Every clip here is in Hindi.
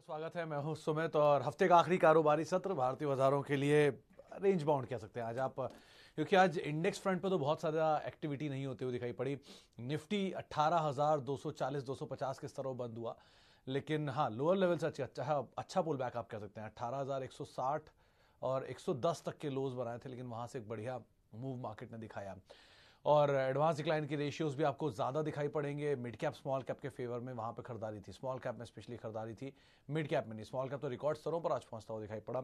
आपका स्वागत है मैं हूं सुमित और हफ्ते का आखिरी कारोबारी सत्र भारतीय बाजारों के लिए रेंज बाउंड कह सकते हैं आज आप क्योंकि आज इंडेक्स फ्रंट पे तो बहुत ज़्यादा एक्टिविटी नहीं होती हुई दिखाई पड़ी निफ्टी 18,240 250 के स्तरों बंद हुआ लेकिन हाँ लोअर लेवल से अच्छा अच्छा अच्छा पुल बैक आप कह सकते हैं अट्ठारह और 110 तक के लोज बनाए थे लेकिन वहाँ से एक बढ़िया मूव मार्केट ने दिखाया और एडवांस डिक्लाइन की रेशियोज भी आपको ज़्यादा दिखाई पड़ेंगे मिड कैप स्मॉल कैप के फेवर में वहाँ पर खरीदारी थी स्मॉल कैप में स्पेशली खरीदारी थी मिड कैप में नहीं स्मॉल कैप तो रिकॉर्ड स्तरों पर आज पहुँचता हुआ दिखाई पड़ा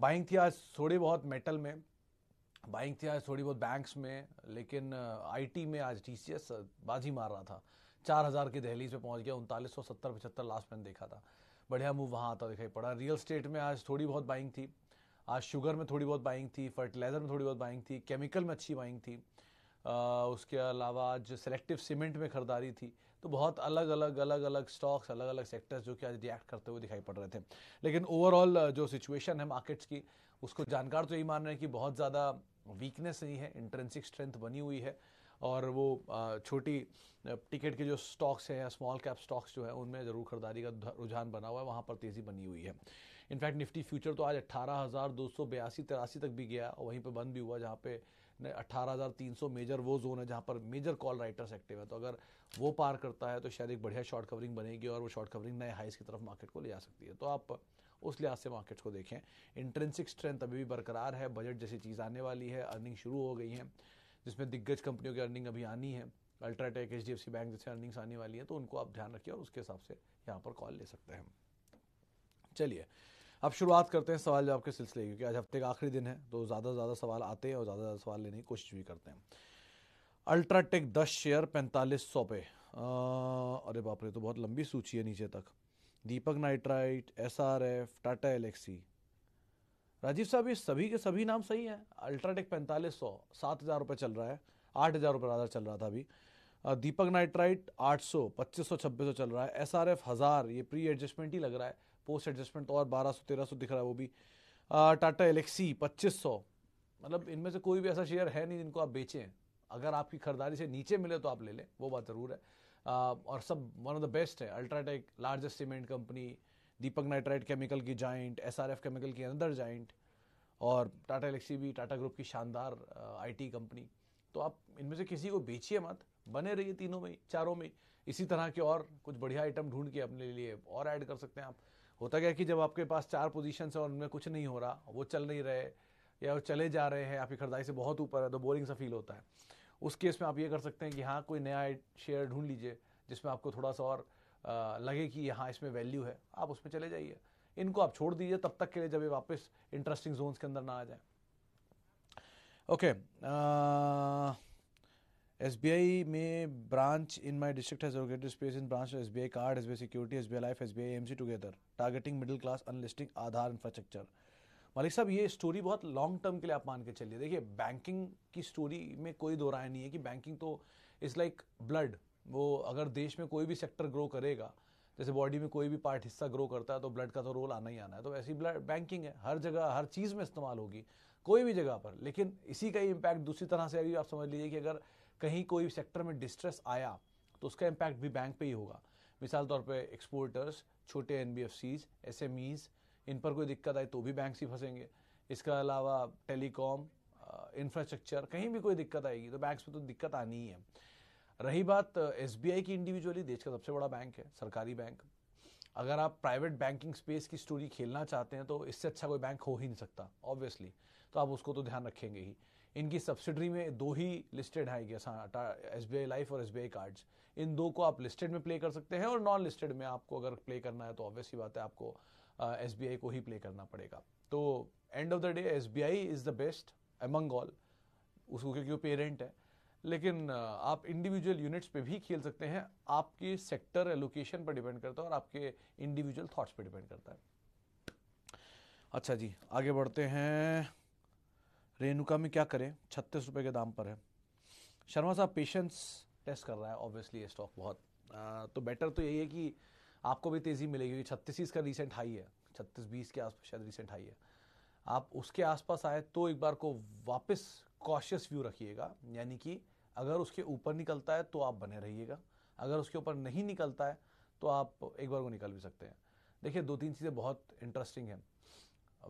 बाइंग थी आज थोड़ी बहुत मेटल में बाइंग थी आज थोड़ी बहुत बैंक्स में लेकिन आईटी uh, में आज टीसीएस uh, बाजी मार रहा था चार हज़ार की दहलीज पे पहुंच गया उनतालीस सौ सत्तर पचहत्तर लास्ट मैंने देखा था बढ़िया मूव वहाँ आता दिखाई पड़ा रियल स्टेट में आज थोड़ी बहुत बाइंग थी आज शुगर में थोड़ी बहुत बाइंग थी फर्टिलाइज़र में थोड़ी बहुत बाइंग थी केमिकल में अच्छी बाइंग थी उसके अलावा आज सेलेक्टिव सीमेंट में खरीदारी थी तो बहुत अलग अलग अलग अलग स्टॉक्स अलग अलग सेक्टर्स जो कि आज रिएक्ट करते हुए दिखाई पड़ रहे थे लेकिन ओवरऑल जो सिचुएशन है मार्केट्स की उसको जानकार तो यही मान रहे हैं कि बहुत ज़्यादा वीकनेस नहीं है इंट्रेंसिक स्ट्रेंथ बनी हुई है और वो छोटी टिकट के जो स्टॉक्स हैं या स्मॉल कैप स्टॉक्स जो है उनमें ज़रूर खरीदारी का रुझान बना हुआ है वहाँ पर तेज़ी बनी हुई है इनफैक्ट निफ्टी फ्यूचर तो आज अट्ठारह हज़ार दो सौ बयासी तिरासी तक भी गया और वहीं पर बंद भी हुआ जहाँ पे 18,300 मेजर वो जोन है जहाँ पर मेजर कॉल राइटर्स एक्टिव है तो अगर वो पार करता है तो शायद एक बढ़िया शॉर्ट कवरिंग बनेगी और वो शॉर्ट कवरिंग नए हाइस की तरफ मार्केट को ले जा सकती है तो आप उस लिहाज से मार्केट्स को देखें इंट्रेंसिक स्ट्रेंथ अभी भी बरकरार है बजट जैसी चीज़ आने वाली है अर्निंग शुरू हो गई है जिसमें दिग्गज कंपनियों की अर्निंग अभी आनी है UltraTech H D F C bank जैसे अर्निंग्स आने वाली है तो उनको आप ध्यान रखिए और उसके हिसाब से यहाँ पर कॉल ले सकते हैं चलिए अब शुरुआत करते हैं सवाल जवाब के सिलसिले क्योंकि आज हफ्ते का आखिरी दिन है तो ज़्यादा से ज़्यादा सवाल आते हैं और ज़्यादा ज़्यादा सवाल लेने की कोशिश भी करते हैं अल्ट्राटेक दस शेयर पैंतालीस सौ पे अरे बाप रे तो बहुत लंबी सूची है नीचे तक Deepak Nitrite S R F Tata Elxsi Rajiv साहब ये सभी के सभी नाम सही हैं अल्ट्राटेक पैंतालीस सौ सात हज़ार रुपये चल रहा है आठ हज़ार रुपये ज़्यादा चल रहा था अभी दीपक नाइट्राइट आठ सौ पच्चीस सौ छब्बीस सौ चल रहा है एस आर एफ हज़ार ये प्री एडजस्टमेंट ही लग रहा है पोस्ट एडजस्टमेंट तो और तेरह सौ दिख रहा है वो भी टाटा एलेक्सी पच्चीस सौ मतलब इनमें से कोई भी ऐसा शेयर है नहीं जिनको आप बेचें अगर आपकी खरीदारी से नीचे मिले तो आप ले लें वो बात ज़रूर है आ, और सब वन ऑफ द बेस्ट है UltraTech largest cement company Deepak Nitrite chemical की जॉइंट एस केमिकल की अंदर जॉइंट और टाटा एलेक्सी भी टाटा ग्रुप की शानदार आईटी कंपनी तो आप इनमें से किसी को बेचिए मत बने रहिए तीनों में चारों में इसी तरह के और कुछ बढ़िया आइटम ढूंढ के अपने लिए और ऐड कर सकते हैं आप होता क्या कि जब आपके पास चार पोजिशन है और उनमें कुछ नहीं हो रहा वो चल नहीं रहे या वो चले जा रहे हैं आपकी खरीदारी से बहुत ऊपर है तो बोरिंग सा फील होता है उस केस में आप ये कर सकते हैं कि हाँ कोई नया शेयर ढूंढ लीजिए जिसमें आपको थोड़ा सा और लगे कि हाँ इसमें वैल्यू है आप उसमें चले जाइए इनको आप छोड़ दीजिए तब तक के लिए जब ये वापस इंटरेस्टिंग जोन्स के अंदर ना आ जाए okay okay, uh... S B I में branch in my space in branch S B I card S B I security S B I life S B I M C together targeting middle class unlisting Aadhaar infrastructure मालिक साहब ये स्टोरी बहुत लॉन्ग टर्म के लिए आप मान के चलिए देखिए बैंकिंग की स्टोरी में कोई दो राय नहीं है कि बैंकिंग तो इज़ लाइक ब्लड वो अगर देश में कोई भी सेक्टर ग्रो करेगा जैसे बॉडी में कोई भी पार्ट हिस्सा ग्रो करता है तो ब्लड का तो रोल आना ही आना है तो ऐसी ब्लड बैंकिंग है हर जगह हर चीज़ में इस्तेमाल होगी कोई भी जगह पर लेकिन इसी का ही इम्पैक्ट दूसरी तरह से अभी आप समझ लीजिए कि अगर कहीं कोई सेक्टर में डिस्ट्रेस आया तो उसका इम्पैक्ट भी बैंक पे ही होगा मिसाल तौर पे एक्सपोर्टर्स छोटे N B F Cs S M Es इन पर कोई दिक्कत आई तो भी बैंक ही फंसेंगे इसके अलावा टेलीकॉम इंफ्रास्ट्रक्चर कहीं भी कोई दिक्कत आएगी तो बैंक्स में तो दिक्कत आनी ही है रही बात एस की इंडिविजुअली देश का सबसे बड़ा बैंक है सरकारी बैंक अगर आप प्राइवेट बैंकिंग स्पेस की स्टोरी खेलना चाहते हैं तो इससे अच्छा कोई बैंक हो ही नहीं सकता ऑब्वियसली तो आप उसको तो ध्यान रखेंगे ही इनकी सब्सिडरी में दो ही लिस्टेड है एस बी आई लाइफ और एस बी आई कार्ड्स इन दो को आप लिस्टेड में प्ले कर सकते हैं और नॉन लिस्टेड में आपको अगर प्ले करना है तो ऑब्वियसली बात है आपको एस बी आई को ही प्ले करना पड़ेगा तो end of the day S B I is the best among all उसको क्योंकि वो पेरेंट है लेकिन आप इंडिविजुअल यूनिट्स पे भी खेल सकते हैं आपके सेक्टर एलोकेशन पर डिपेंड करता है और आपके इंडिविजुअल थॉट्स पर डिपेंड करता है अच्छा जी आगे बढ़ते हैं रेणुका में क्या करें छत्तीस रुपये के दाम पर है शर्मा साहब पेशेंस टेस्ट कर रहा है ऑब्वियसली ये स्टॉक बहुत आ, तो बेटर तो यही है कि आपको भी तेज़ी मिलेगी क्योंकि छत्तीस इसका रिसेंट हाई है छत्तीस बीस के आसपास शायद रिसेंट हाई है आप उसके आसपास आए तो एक बार को वापस कॉशियस व्यू रखिएगा यानी कि अगर उसके ऊपर निकलता है तो आप बने रहिएगा अगर उसके ऊपर नहीं निकलता है तो आप एक बार को निकल भी सकते हैं देखिए दो तीन चीज़ें बहुत इंटरेस्टिंग हैं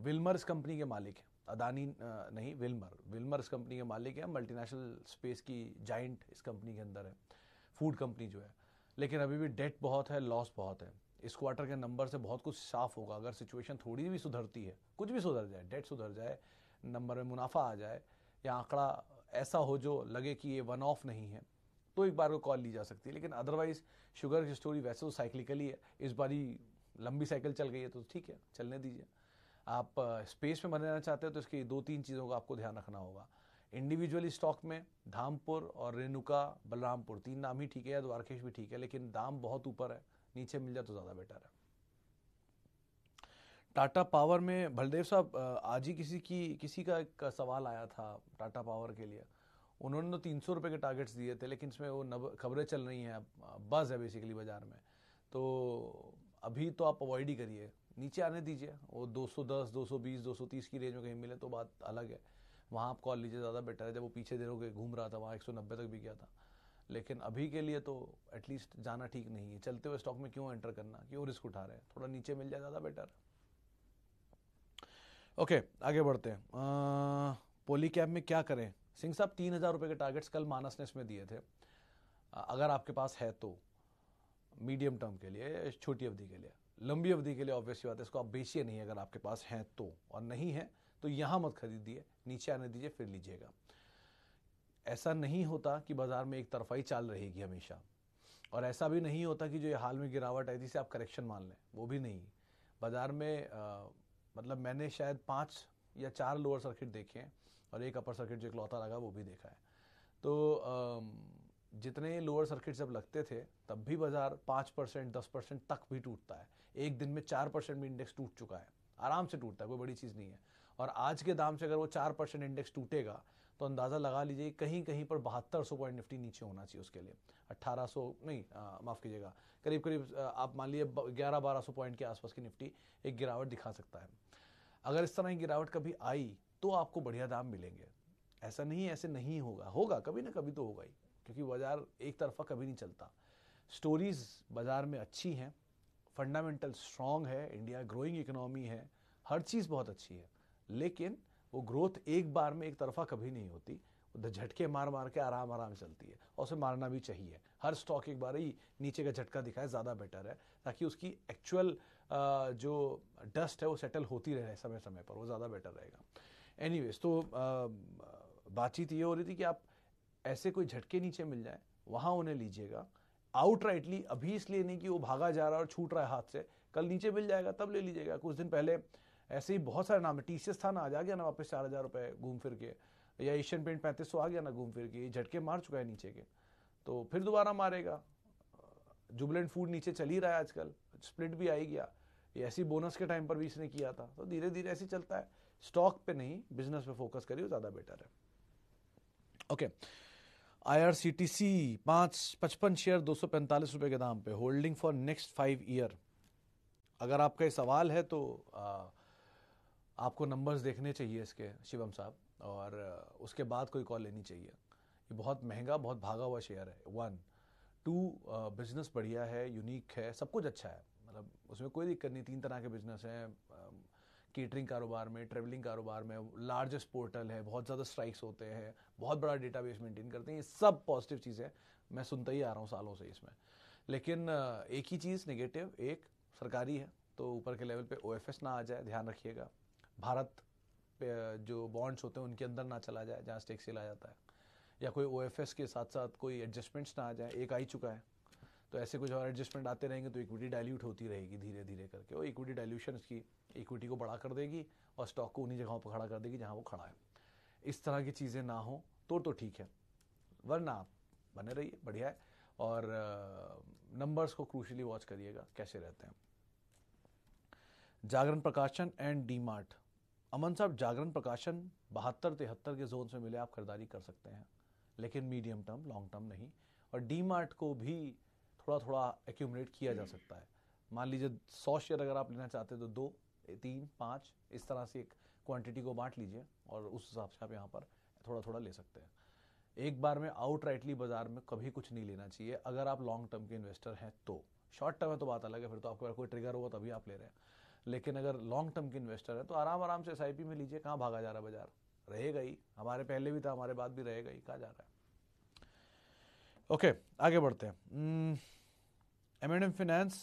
विल्मर इस कंपनी के मालिक हैं अदानी नहीं विल्मर विल्मर इस कंपनी के मालिक है मल्टीनेशनल स्पेस की जाइंट इस कंपनी के अंदर है फूड कंपनी जो है लेकिन अभी भी डेट बहुत है लॉस बहुत है इस क्वार्टर के नंबर से बहुत कुछ साफ होगा अगर सिचुएशन थोड़ी भी सुधरती है कुछ भी सुधर जाए डेट सुधर जाए नंबर में मुनाफा आ जाए या आंकड़ा ऐसा हो जो लगे कि ये वन ऑफ नहीं है तो एक बार को कॉल ली जा सकती है लेकिन अदरवाइज शुगर की स्टोरी वैसे तो साइक्लिकली है इस बार ही लंबी साइकिल चल गई है तो ठीक है चलने दीजिए आप स्पेस में बने रहना चाहते हो तो इसकी दो तीन चीज़ों का आपको ध्यान रखना होगा इंडिविजुअली स्टॉक में धामपुर और रेणुका बलरामपुर तीन नाम ही ठीक है या द्वारकेश भी ठीक है लेकिन दाम बहुत ऊपर है नीचे मिल जाए तो ज़्यादा बेटर है टाटा पावर में बलदेव साहब आज ही किसी की किसी का एक सवाल आया था टाटा पावर के लिए उन्होंने तो तीन सौ रुपये के टारगेट्स दिए थे लेकिन इसमें वो नब खबरें चल रही हैं बस है बेसिकली बाज़ार में तो अभी तो आप अवॉइड ही करिए नीचे आने दीजिए वो 210, 220, 230 की रेंज में कहीं मिले तो बात अलग है वहाँ आप कॉल लीजिए ज़्यादा बेटर है जब वो पीछे देखोगे घूम रहा था वहाँ एक तक भी गया था लेकिन अभी के लिए तो एटलीस्ट जाना ठीक नहीं है चलते हुए स्टॉक में क्यों एंटर करना क्यों रिस्क उठा रहे हैं थोड़ा नीचे मिल जाए ज़्यादा बेटर है ओके आगे बढ़ते हैं पोली कैब में क्या करें सिंह साहब तीन हज़ार रुपये के टारगेट्स कल मानस ने इसमें दिए थे अगर आपके पास है तो मीडियम टर्म के लिए छोटी अवधि के लिए लंबी अवधि के लिए ऑब्वियसली बात है इसको आप बेचिए नहीं अगर आपके पास है तो और नहीं है तो यहाँ मत खरीदिए नीचे आने दीजिए फिर लीजिएगा ऐसा नहीं होता कि बाजार में एक तरफा ही चाल रहेगी हमेशा और ऐसा भी नहीं होता कि जो ये हाल में गिरावट आई थी से आप करेक्शन मान लें वो भी नहीं बाज़ार में आ, मतलब मैंने शायद पाँच या चार लोअर सर्किट देखे हैं और एक अपर सर्किट जो इकलौता लगा वो भी देखा है तो आ, जितने लोअर सर्किट जब लगते थे तब भी बाजार पाँच परसेंट दस परसेंट तक भी टूटता है एक दिन में चार परसेंट भी इंडेक्स टूट चुका है आराम से टूटता है कोई बड़ी चीज़ नहीं है और आज के दाम से अगर वो चार परसेंट इंडेक्स टूटेगा तो अंदाज़ा लगा लीजिए कहीं कहीं पर बहत्तर सौ पॉइंट निफ्टी नीचे होना चाहिए उसके लिए अट्ठारह सौ नहीं माफ़ कीजिएगा करीब करीब आप मान लीजिए ग्यारह बारह सौ पॉइंट के आसपास की निफ्टी एक गिरावट दिखा सकता है अगर इस तरह की गिरावट कभी आई तो आपको बढ़िया दाम मिलेंगे ऐसा नहीं ऐसे नहीं होगा होगा कभी ना कभी तो होगा ही क्योंकि बाज़ार एक तरफा कभी नहीं चलता स्टोरीज़ बाज़ार में अच्छी हैं फंडामेंटल स्ट्रांग है इंडिया ग्रोइंग इकोनॉमी है हर चीज़ बहुत अच्छी है लेकिन वो ग्रोथ एक बार में एक तरफा कभी नहीं होती झटके मार मार के आराम आराम चलती है और उसे मारना भी चाहिए हर स्टॉक एक बार ही नीचे का झटका दिखाए ज़्यादा बेटर है ताकि उसकी एक्चुअल जो डस्ट है वो सेटल होती रहे समय समय पर वो ज़्यादा बेटर रहेगा एनीवेज तो बातचीत ये हो रही थी कि आप ऐसे कोई झटके नीचे मिल जाए वहां उन्हें लीजिएगा आउटराइटली अभी इसलिए नहीं कि वो भागा जा रहा है और छूट रहा है हाथ से कल नीचे मिल जाएगा तब ले लीजिएगा कुछ दिन पहले ऐसे ही बहुत सारे नाम है टीसीएस था ना आज आ गया ना वापस चार हज़ार रुपए घूम फिर के या एशियन पेंट पैंतीस सौ आ गया ना घूम फिर के झटके मार चुका है नीचे के तो फिर दोबारा मारेगा जुबलेंट फूड नीचे चल ही रहा है आजकल स्प्लिट भी आई गया ये ऐसी बोनस के टाइम पर भी इसने किया था तो धीरे धीरे ऐसे चलता है स्टॉक पे नहीं बिजनेस पे फोकस करिए ज़्यादा बेटर है ओके okay. आईआरसीटीसी पाँच पचपन शेयर दो सौ पैंतालीस रुपये के दाम पे holding for next five year अगर आपका ये सवाल है तो आ, आपको नंबर्स देखने चाहिए इसके शिवम साहब और उसके बाद कोई कॉल लेनी चाहिए ये बहुत महंगा बहुत भागा हुआ शेयर है वन टू बिजनेस बढ़िया है यूनिक है सब कुछ अच्छा है मतलब उसमें कोई दिक्कत नहीं तीन तरह के बिजनेस हैं केटरिंग कारोबार में ट्रेवलिंग कारोबार में लार्जेस्ट पोर्टल है बहुत ज़्यादा स्ट्राइक्स होते हैं बहुत बड़ा डेटा बेस मेंटेन करते हैं ये सब पॉजिटिव चीज़ है मैं सुनता ही आ रहा हूँ सालों से इसमें लेकिन एक ही चीज़ नेगेटिव एक सरकारी है तो ऊपर के लेवल पे ओ ना आ जाए ध्यान रखिएगा भारत जो बॉन्ड्स होते हैं उनके अंदर ना चला जाए जहाँ स्टेक सेल आ जाता है या कोई ओ के साथ साथ कोई एडजस्टमेंट्स ना आ जाए एक आ ही चुका है तो ऐसे कुछ और एडजस्टमेंट आते रहेंगे तो इक्विटी डाइल्यूट होती रहेगी धीरे धीरे करके और इक्विटी डाइल्यूशन की इक्विटी को बड़ा कर देगी और स्टॉक को उन्हीं जगहों पर खड़ा कर देगी जहाँ वो खड़ा है इस तरह की चीज़ें ना हो तो तो ठीक है वरना आप बने रहिए बढ़िया है और नंबर्स को क्रूशली वॉच करिएगा कैसे रहते हैं जागरण प्रकाशन एंड डी मार्ट अमन साहब जागरण प्रकाशन बहत्तर तिहत्तर के जोन से मिले आप खरीदारी कर सकते हैं लेकिन मीडियम टर्म लॉन्ग टर्म नहीं और डी मार्ट को भी थोड़ा थोड़ा एक्यूमरेट किया जा सकता है मान लीजिए सौ शेयर अगर आप लेना चाहते हैं तो दो तीन पाँच इस तरह से एक क्वांटिटी को बांट लीजिए और उस हिसाब से आप यहाँ पर थोड़ा थोड़ा ले सकते हैं एक बार में आउट राइटली बाजार में कभी कुछ नहीं लेना चाहिए अगर आप लॉन्ग टर्म के इन्वेस्टर हैं तो शॉर्ट टर्म है तो बात अलग है फिर तो आपके पास कोई ट्रिगर हुआ तभी आप ले रहे हैं लेकिन अगर लॉन्ग टर्म के इन्वेस्टर है तो आराम आराम से एस में लीजिए कहाँ भागा जा रहा है बाजार रहेगा ही हमारे पहले भी था हमारे बाद भी रहेगा ही कहा जा रहा है ओके okay, आगे बढ़ते हैं hmm, M and M finance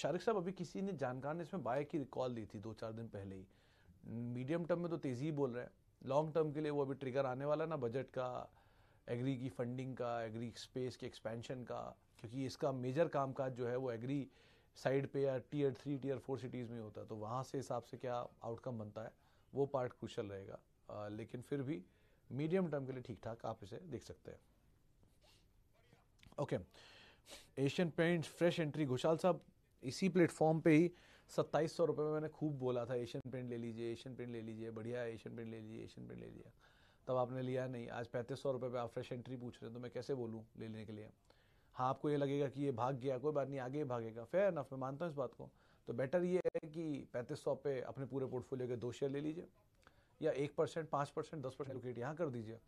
Sharik साहब अभी किसी ने जानकार ने इसमें बाय की रिकॉल दी थी दो चार दिन पहले ही मीडियम टर्म में तो तेज़ी ही बोल रहे हैं लॉन्ग टर्म के लिए वो अभी ट्रिगर आने वाला ना बजट का एग्री की फंडिंग का एग्री स्पेस के एक्सपेंशन का क्योंकि इसका मेजर कामकाज जो है वो एग्री साइड पे या tier three tier four cities में होता है तो वहाँ से हिसाब से क्या आउटकम बनता है वो पार्ट कुशल रहेगा आ, लेकिन फिर भी मीडियम टर्म के लिए ठीक ठाक आप इसे देख सकते हैं okay okay. Asian Paints fresh entry Ghoshal साहब इसी प्लेटफॉर्म पे ही सत्ताईस सौ रुपये में मैंने खूब बोला था एशियन पेंट ले लीजिए एशियन पेंट ले लीजिए बढ़िया एशियन पेंट ले लीजिए एशियन पेंट ले लिया तब आपने लिया नहीं आज पैंतीस सौ रुपये पर आप फ्रेश एंट्री पूछ रहे हैं तो मैं कैसे बोलूँ ले लेने के लिए हाँ आपको ये लगेगा कि ये भाग गया कोई बात नहीं आगे भागेगा फेयर नफ मैं मानता हूँ इस बात को तो बेटर ये है कि पैंतीस सौ पे अपने पूरे पोर्टफोलियो के दो शेयर ले लीजिए या एक परसेंट पाँच परसेंट दस परसेंट एलोकेट यहाँ कर दीजिए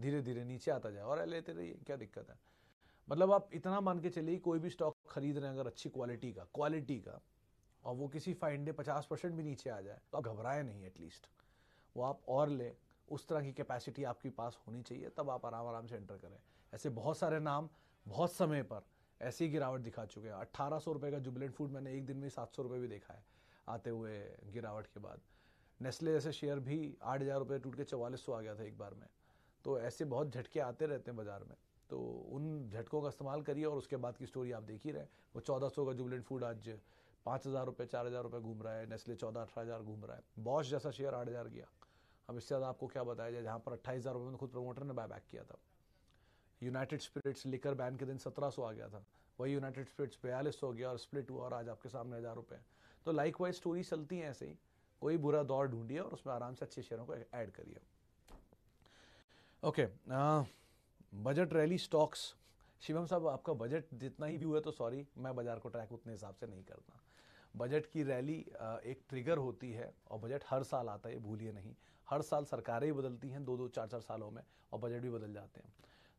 धीरे धीरे नीचे आता जाए और लेते रहिए क्या दिक्कत है मतलब आप इतना मान के चलिए कोई भी स्टॉक खरीद रहे हैं अगर अच्छी क्वालिटी का क्वालिटी का और वो किसी फाइंडे डे पचास परसेंट भी नीचे आ जाए तो आप घबराए नहीं एटलीस्ट वो आप और ले उस तरह की कैपेसिटी आपके पास होनी चाहिए तब आप आराम आराम से एंटर करें ऐसे बहुत सारे नाम बहुत समय पर ऐसी गिरावट दिखा चुके हैं अट्ठारह सौ रुपये का जुबलेंट फूड मैंने एक दिन में सात सौ रुपये भी देखा है आते हुए गिरावट के बाद नेस्ले जैसे शेयर भी आठ हज़ार रुपये टूट के चवालीस सौ आ गया था एक बार में तो ऐसे बहुत झटके आते रहते हैं बाज़ार में तो उन झटकों का इस्तेमाल करिए और उसके बाद की स्टोरी आप देख ही रहे वो चौदह सौ का जुबलेंट फूड आज पाँच हज़ार रुपये चार हज़ार रुपये घूम रहा है नेस्ले चौदह अठारह हज़ार घूम रहा है बॉश जैसा शेयर आठ हज़ार गया अब इससे ज़्यादा आपको क्या बताया जाए जहाँ पर अट्ठाईस हज़ार रुपये में खुद प्रमोटर ने बाय बैक किया था यूनाइटेड स्पिरिट्स लिकर बैन के दिन सत्रह सौ आ गया था वही यूनाइटेड स्पिरिट्स बयालीस सौ गया और स्प्लिट हुआ और आज आपके सामने हज़ार रुपये तो लाइक वाइज स्टोरी चलती हैं ऐसे ही कोई बुरा दौर ढूंढिए और उसमें आराम से अच्छे शेयरों को ऐड करिए okay okay, uh, budget rally stocks Shivam साहब आपका बजट जितना ही व्यू है तो सॉरी मैं बाजार को ट्रैक उतने हिसाब से नहीं करता बजट की रैली एक ट्रिगर होती है और बजट हर साल आता है भूलिए नहीं हर साल सरकारें बदलती हैं दो दो चार चार सालों में और बजट भी बदल जाते हैं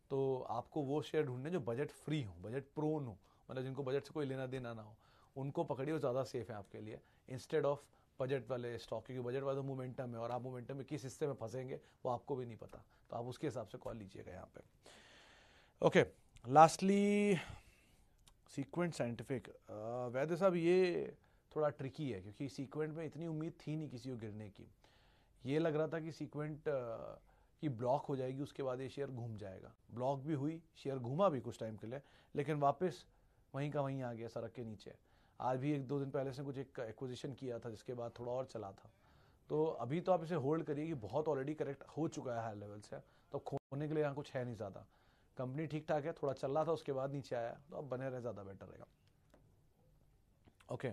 तो आपको वो शेयर ढूंढने जो बजट फ्री हो बजट प्रोन हो मतलब जिनको बजट से कोई लेना देना ना हो उनको पकड़िए वो ज़्यादा सेफ है आपके लिए इंस्टेड ऑफ बजट वाले स्टॉक क्योंकि बजट वाला तो मोमेंटम है और आप मोमेंटम में किस हिस्से में फंसेंगे वो आपको भी नहीं पता तो आप उसके हिसाब से कॉल लीजिएगा यहाँ पे ओके लास्टली सीक्वेंट साइंटिफिक वैद्य साहब ये थोड़ा ट्रिकी है क्योंकि सीक्वेंट में इतनी उम्मीद थी नहीं किसी को गिरने की ये लग रहा था कि सीक्वेंट की ब्लॉक हो जाएगी उसके बाद ये शेयर घूम जाएगा ब्लॉक भी हुई शेयर घूमा भी कुछ टाइम के लिए लेकिन वापस वहीं का वहीं आ गया सड़क के नीचे आज भी एक दो दिन पहले से कुछ एक एक्विजिशन किया था जिसके बाद थोड़ा और चला था तो अभी तो आप इसे होल्ड करिए कि बहुत ऑलरेडी करेक्ट हो चुका है हाई लेवल से तो खोने के लिए यहाँ कुछ है नहीं ज़्यादा कंपनी ठीक ठाक है थोड़ा चल रहा था उसके बाद नीचे आया तो अब बने रहे ज़्यादा बेटर रहेगा ओके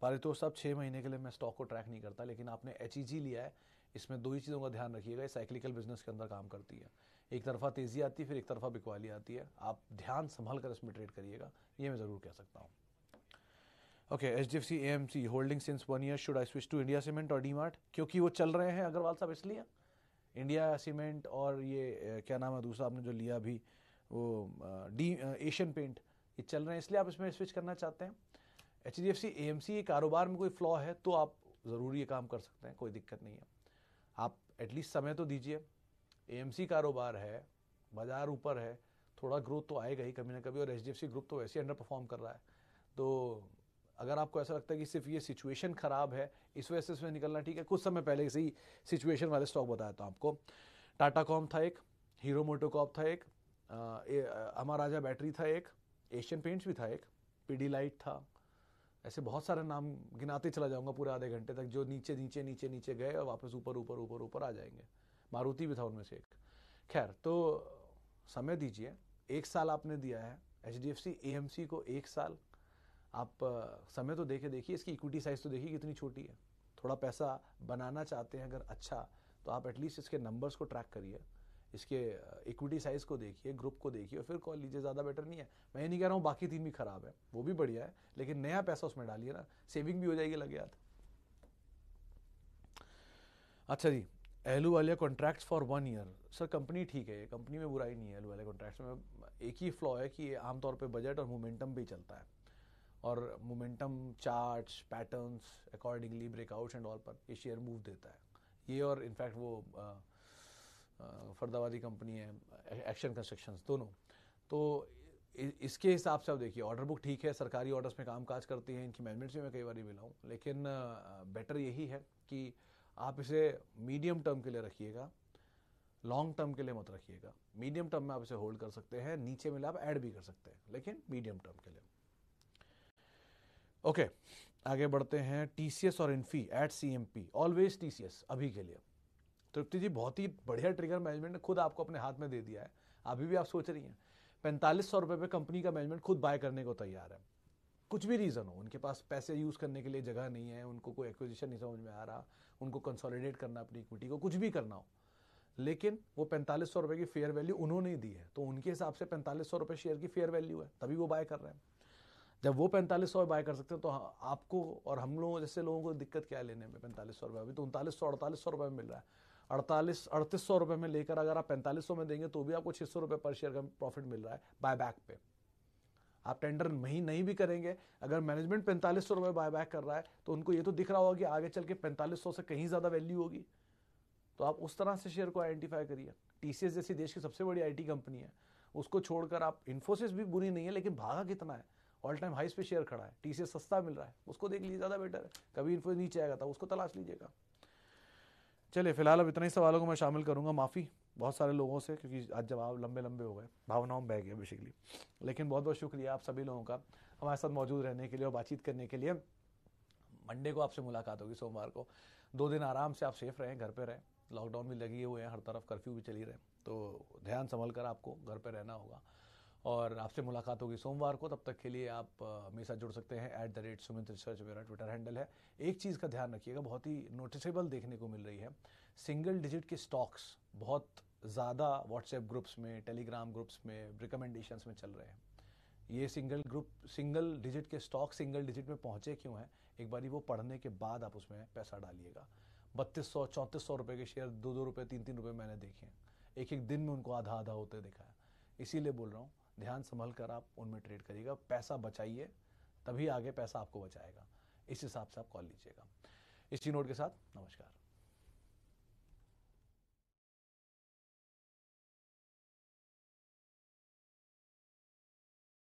पारितोष साहब छः महीने के लिए मैं स्टॉक को ट्रैक नहीं करता लेकिन आपने एच e लिया है इसमें दो ही चीज़ों का ध्यान रखिएगा ये साइक्लिकल बिजनेस के अंदर काम करती है एक तरफा तेज़ी आती है फिर एक तरफा बिकवाली आती है आप ध्यान संभाल कर इसमें ट्रेड करिएगा ये मैं ज़रूर कह सकता हूँ okay H D F C A M C holding since one year should I switch to India cement और डी मार्ट क्योंकि वो चल रहे हैं अग्रवाल साहब इसलिए इंडिया सीमेंट और ये क्या नाम है दूसरा आपने जो लिया अभी वो डी एशियन पेंट ये चल रहे हैं इसलिए आप इसमें स्विच करना चाहते हैं H D F C A M C ये कारोबार में कोई फ्लॉ है तो आप ज़रूर ये काम कर सकते हैं कोई दिक्कत नहीं है आप एटलीस्ट समय तो दीजिए एएमसी कारोबार है बाजार ऊपर है थोड़ा ग्रोथ तो आएगा ही कभी ना कभी और एच ग्रुप तो वैसे अंडर परफॉर्म कर रहा है तो अगर आपको ऐसा लगता है कि सिर्फ ये सिचुएशन ख़राब है इस वजह से इसमें निकलना ठीक है कुछ समय पहले से ही सिचुएशन वाले स्टॉक बताया था आपको टाटा कॉम था एक हीरो मोटोकॉप था एक अमर राजा बैटरी था एक एशियन पेंट्स भी था एक पीडी लाइट था ऐसे बहुत सारे नाम गिनाते चला जाऊंगा पूरे आधे घंटे तक जो नीचे नीचे नीचे नीचे गए और वापस ऊपर ऊपर ऊपर ऊपर आ जाएंगे मारुति भी था उनमें से एक खैर तो समय दीजिए एक साल आपने दिया है H D F C A M C को एक साल आप समय तो देखे देखिए इसकी इक्विटी साइज तो देखिए कितनी छोटी है थोड़ा पैसा बनाना चाहते हैं अगर अच्छा तो आप एटलीस्ट इसके नंबर्स को ट्रैक करिए इसके इक्विटी साइज को देखिए ग्रुप को देखिए और फिर कॉल लीजिए ज़्यादा बेटर नहीं है मैं ये नहीं कह रहा हूँ बाकी तीन भी खराब है वो भी बढ़िया है लेकिन नया पैसा उसमें डालिए ना सेविंग भी हो जाएगी लगे हाथ अच्छा जी एल वाले contracts for one year sir company ठीक है कंपनी में बुराई नहीं है एल वाले कॉन्ट्रैक्ट्स में एक ही फ्लॉ है कि आमतौर पर बजट और मोमेंटम भी चलता है और momentum charts patterns accordingly breakouts and all पर ये शेयर मूव देता है ये और इनफैक्ट वो फरदाबादी कंपनी है एक्शन कंस्ट्रक्शन दोनों तो इसके हिसाब से आप देखिए ऑर्डर बुक ठीक है सरकारी ऑर्डर्स में काम काज करती है इनकी मैनेजमेंट से मैं कई बार मिला हूँ लेकिन बेटर यही है कि आप इसे मीडियम टर्म के लिए रखिएगा लॉन्ग टर्म के लिए मत रखिएगा मीडियम टर्म में आप इसे होल्ड कर सकते हैं नीचे मिले आप ऐड भी कर सकते हैं लेकिन मीडियम टर्म के लिए ओके okay, आगे बढ़ते हैं टीसीएस और Infy at C M P always TCS अभी के लिए तृप्ति जी बहुत ही बढ़िया ट्रिगर मैनेजमेंट ने खुद आपको अपने हाथ में दे दिया है अभी भी आप सोच रही हैं पैंतालीस सौ रुपये पर कंपनी का मैनेजमेंट खुद बाय करने को तैयार है कुछ भी रीज़न हो उनके पास पैसे यूज़ करने के लिए जगह नहीं है उनको कोई एक्विजिशन नहीं समझ में आ रहा उनको कंसोलिडेट करना अपनी इक्विटी को कुछ भी करना हो लेकिन वो पैंतालीस सौ रुपये की फेयर वैल्यू उन्होंने ही दी है तो उनके हिसाब से पैंतालीस सौ रुपये शेयर की फेयर वैल्यू है तभी वो बाय कर रहे हैं जब वो पैंतालीस सौ बाय कर सकते हैं तो हाँ, आपको और हम लोगों जैसे लोगों को दिक्कत क्या है लेने में पैंतालीस सौ रुपये अभी तो उनतालीस सौ अड़तालीस सौ रुपये में मिल रहा है अड़तालीस अड़तीस सौ रुपये में लेकर अगर आप पैंतालीस सौ में देंगे तो भी आपको छः सौ रुपये पर शेयर का प्रॉफिट मिल रहा है बाय बैक पर आप टेंडर नहीं नहीं भी करेंगे अगर मैनेजमेंट पैंतालीस सौ रुपये बाय बैक कर रहा है तो उनको ये तो दिख रहा होगा कि आगे चल के पैंतालीस सौ से कहीं ज़्यादा वैल्यू होगी तो आप उस तरह से शेयर को आइडेंटिफाई करिए टी सी एस जैसी देश की सबसे बड़ी आई कंपनी है उसको छोड़कर आप इन्फोसिस भी बुरी नहीं है लेकिन भागा कितना है ऑल टाइम हाइस पे शेयर खड़ा है टी सस्ता मिल रहा है उसको देख लीजिए ज़्यादा बेटर है कभी इन्फोसिस नीचे आएगा था उसको तलाश लीजिएगा चलिए फिलहाल अब इतने ही सवालों को मैं शामिल करूंगा माफ़ी बहुत सारे लोगों से क्योंकि आज जवाब लंबे लंबे हो गए भावनाओं में बह गए बेसिकली लेकिन बहुत बहुत शुक्रिया आप सभी लोगों का हमारे साथ मौजूद रहने के लिए और बातचीत करने के लिए मंडे को आपसे मुलाकात होगी सोमवार को दो दिन आराम से आप सेफ रहें घर पर रहें लॉकडाउन भी लगे हुए हैं हर तरफ कर्फ्यू भी चली रहे तो ध्यान संभल कर आपको घर पर रहना होगा और आपसे मुलाकात होगी सोमवार को तब तक के लिए आप मेरे साथ जुड़ सकते हैं at the rate Sumit research मेरा ट्विटर हैंडल है एक चीज़ का ध्यान रखिएगा बहुत ही नोटिसेबल देखने को मिल रही है सिंगल डिजिट के स्टॉक्स बहुत ज़्यादा व्हाट्सएप ग्रुप्स में टेलीग्राम ग्रुप्स में रिकमेंडेशन में चल रहे हैं ये सिंगल ग्रुप सिंगल डिजिट के स्टॉक सिंगल डिजिट में पहुंचे क्यों हैं एक बार वो पढ़ने के बाद आप उसमें पैसा डालिएगा बत्तीस सौ चौंतीस सौ रुपये के शेयर दो दो रुपये तीन तीन रुपये मैंने देखे हैं एक एक दिन में उनको आधा आधा होते देखा है इसीलिए बोल रहा हूँ ध्यान संभल कर आप उनमें ट्रेड करिएगा पैसा बचाइए तभी आगे पैसा आपको बचाएगा इस हिसाब से आप कॉल लीजिएगा इसी नोट के साथ नमस्कार